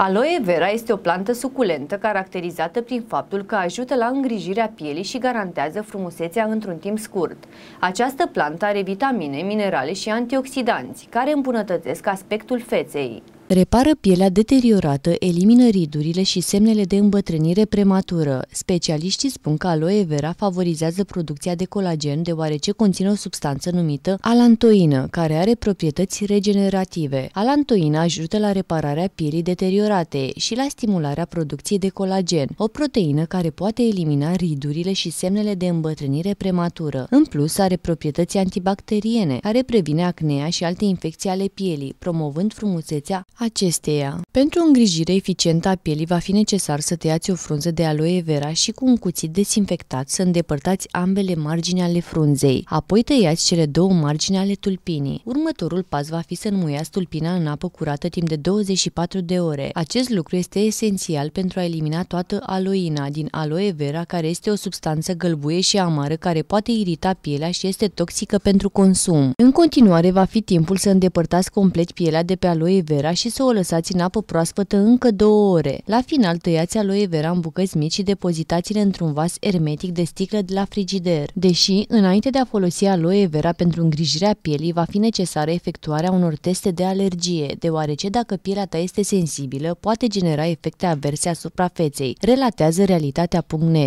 Aloe vera este o plantă suculentă caracterizată prin faptul că ajută la îngrijirea pielii și garantează frumusețea într-un timp scurt. Această plantă are vitamine, minerale și antioxidanți, care îmbunătățesc aspectul feței. Repară pielea deteriorată, elimină ridurile și semnele de îmbătrânire prematură. Specialiștii spun că aloe vera favorizează producția de colagen deoarece conține o substanță numită alantoină, care are proprietăți regenerative. Alantoina ajută la repararea pielii deteriorate și la stimularea producției de colagen, o proteină care poate elimina ridurile și semnele de îmbătrânire prematură. În plus, are proprietăți antibacteriene, care previne acnea și alte infecții ale pielii, promovând frumusețea acesteia. Pentru o îngrijire eficientă a pielii va fi necesar să tăiați o frunză de aloe vera și cu un cuțit desinfectat să îndepărtați ambele margini ale frunzei. Apoi tăiați cele două margini ale tulpinii. Următorul pas va fi să înmuiați tulpina în apă curată timp de 24 de ore. Acest lucru este esențial pentru a elimina toată aloina din aloe vera care este o substanță gălbuie și amară care poate irita pielea și este toxică pentru consum. În continuare va fi timpul să îndepărtați complet pielea de pe aloe vera și și să o lăsați în apă proaspătă încă două ore. La final tăiați aloe vera în bucăți mici și depozitați-le într-un vas ermetic de sticlă de la frigider. Deși, înainte de a folosi aloe vera pentru îngrijirea pielii, va fi necesară efectuarea unor teste de alergie, deoarece dacă pielea ta este sensibilă, poate genera efecte averse asupra feței, relatează realitatea.net.